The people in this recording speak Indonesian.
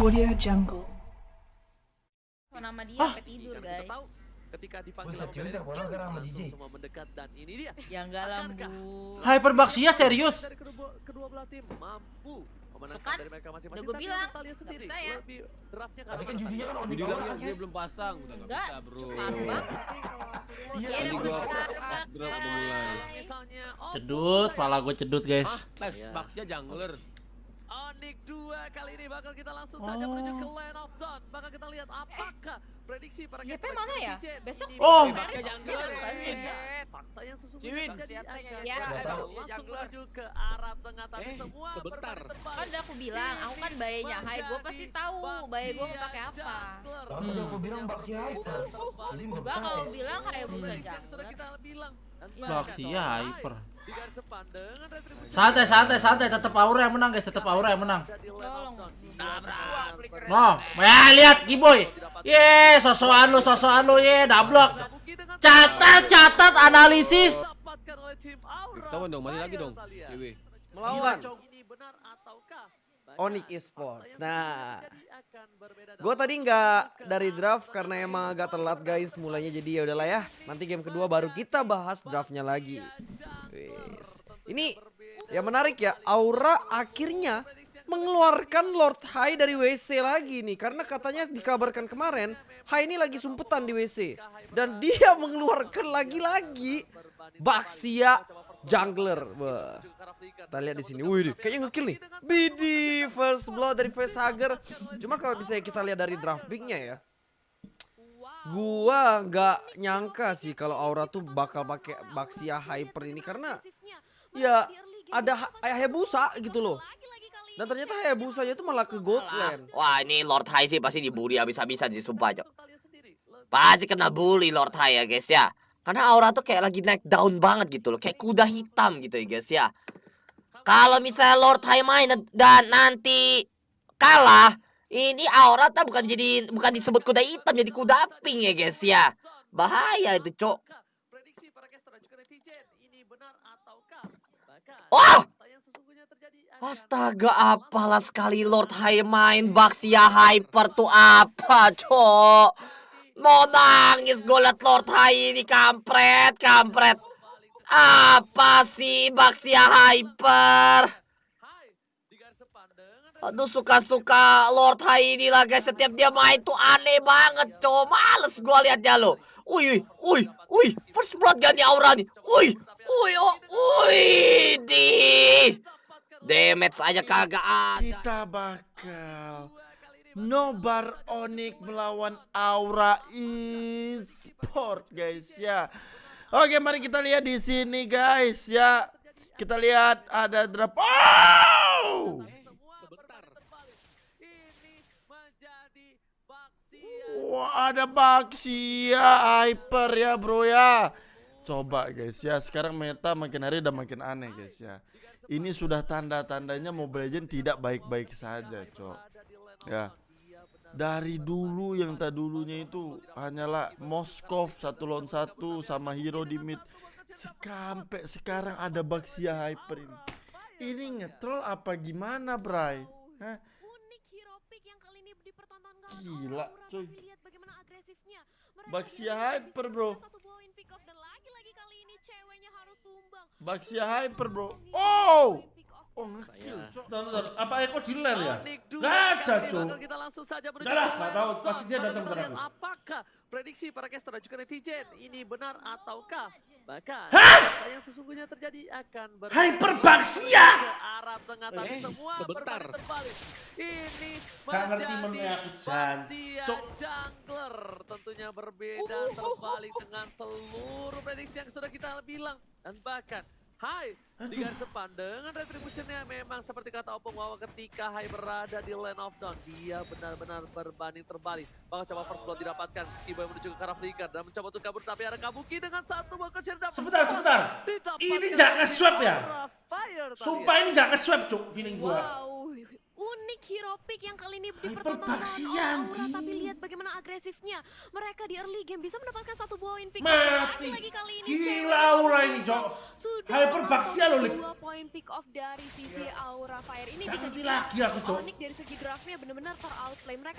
Audio Jungle. nama dia ah. tidur, guys. Tahu, ketika dipanggil orang DJ. Semua mendekat dan ini dia. Ya enggak lah, Bu. serius. kedua, mampu memenangkan dari bilang, sendiri kan judinya kan dia belum pasang, enggak Bro. Iya, gua cedut, pala gue cedut, guys. Ah, iya. jungler. Onik 2 kali ini bakal kita langsung oh. saja menuju ke Land of Dawn. Bakal kita lihat apakah eh. prediksi para YP mana ya? Jen. Besok Oh, fakta yang sesungguhnya iya. ya, langsung menuju ke arah tengah tapi eh, semua sebentar. Kan udah aku bilang, aku kan bayinya. Hai, gue pasti tahu bayi gue pakai apa. Kamu udah aku bilang Mbak Hai. Enggak kalau bilang Hai bisa Sudah Kita bilang Galaxy ya hyper. Santai santai santai tetap Aura yang menang guys, tetap Aura yang menang. No, ya lihat Giboy. Ye, sosoan lu, sosoan lu ye, dablok. Catat catat analisis. Kita dong, mari lagi dong. Melawan. Ini benar ataukah Nah, nah, Onyx Esports. Nah, gue tadi nggak dari draft karena emang agak telat kan. guys mulainya jadi ya udahlah ya. Nanti game kedua baru kita bahas draftnya lagi. Wis. Ini yang menarik ya, Aura akhirnya mengeluarkan Lord High dari WC lagi nih karena katanya dikabarkan kemarin High ini lagi sumpetan di WC dan dia mengeluarkan lagi-lagi Baxia jungler. Wah. Kita lihat di sini. Wih, kayaknya ngekill nih. BD first blood dari Face Hager. Cuma kalau bisa kita lihat dari draft picknya ya. Gua nggak nyangka sih kalau Aura tuh bakal pakai Baxia Hyper ini karena ya ada Hayabusa gitu loh. Dan ternyata Hayabusanya itu malah ke lane. Wah, ini Lord Hai sih pasti dibully habis-habisan sih sumpah, Cok. Pasti kena bully Lord Hai ya, guys ya. Karena aura tuh kayak lagi naik down banget gitu loh. Kayak kuda hitam gitu ya guys ya. Kalau misalnya Lord High Mind dan nanti kalah, ini aura tuh bukan jadi bukan disebut kuda hitam jadi kuda pink ya guys ya. Bahaya itu, Cok. Wah! Oh! Astaga, apalah sekali Lord High Mind Baxia Hyper tuh apa, cok? Mau nangis gue liat Lord Hai ini kampret, kampret. Apa sih Baxia Hyper? Aduh suka-suka Lord Hai ini lah guys Setiap dia main tuh aneh banget Cowok males gue liatnya lo Uy, uy, uy First blood nih aura nih Uy, uy, oh, uy Di Damage aja kagak ada Kita bakal Nobar Onik melawan Aura Esport guys ya. Oke, mari kita lihat di sini guys ya. Kita lihat ada drop. Oh! Wah, ada ya, Hyper ya, Bro ya. Coba guys ya, sekarang meta makin hari udah makin aneh guys ya. Ini sudah tanda-tandanya Mobile Legends tidak baik-baik saja, Cok ya dari dulu yang tak dulunya itu hanyalah Moskov satu lawan satu sama Hero Dimit sampai sekarang ada Baxia Hyper ini ini ngetrol apa gimana Bray Hah? Gila, cuy. Baxia hyper, bro. Baxia hyper, bro. Oh! Oh ngekill cok. Tunggu, apa Eko ya? di ler ya? Gak ada cok. Kita langsung saja menuju. Gak tahu. Pasti dia datang aku. Apakah prediksi para caster dan juga netizen ini benar ataukah bahkan apa yang sesungguhnya terjadi akan ber hyperbaksia ya? ke arah tengah tapi eh, semua sebentar. Ini menjadi ngerti jungler tentunya berbeda terbalik dengan seluruh prediksi yang sudah kita bilang dan bahkan Hai, dengan garis depan dengan retributionnya memang seperti kata Opung bahwa ketika Hai berada di lane of down, dia benar-benar berbanding terbalik. Bahkan coba first blood didapatkan, Kibo menuju ke arah flicker dan mencoba untuk kabur tapi ada Kabuki dengan satu bakal share Sebentar, sebentar. Ini gak nge-swap ya? Sumpah ya. ini gak nge-swap cuk, feeling gua. Wow, unik hero pick yang kali ini di pertama tapi lihat bagaimana agresifnya. Mereka di early game bisa mendapatkan satu buah pick. Mati. Lagi kali ini Gila Aura ini, Jok. Hyperbaxia loh, dua poin pick off dari sisi Aura Fire ini Ganti bisa lagi aku, Cok. Onyx dari segi draftnya benar-benar teroutlay mereka.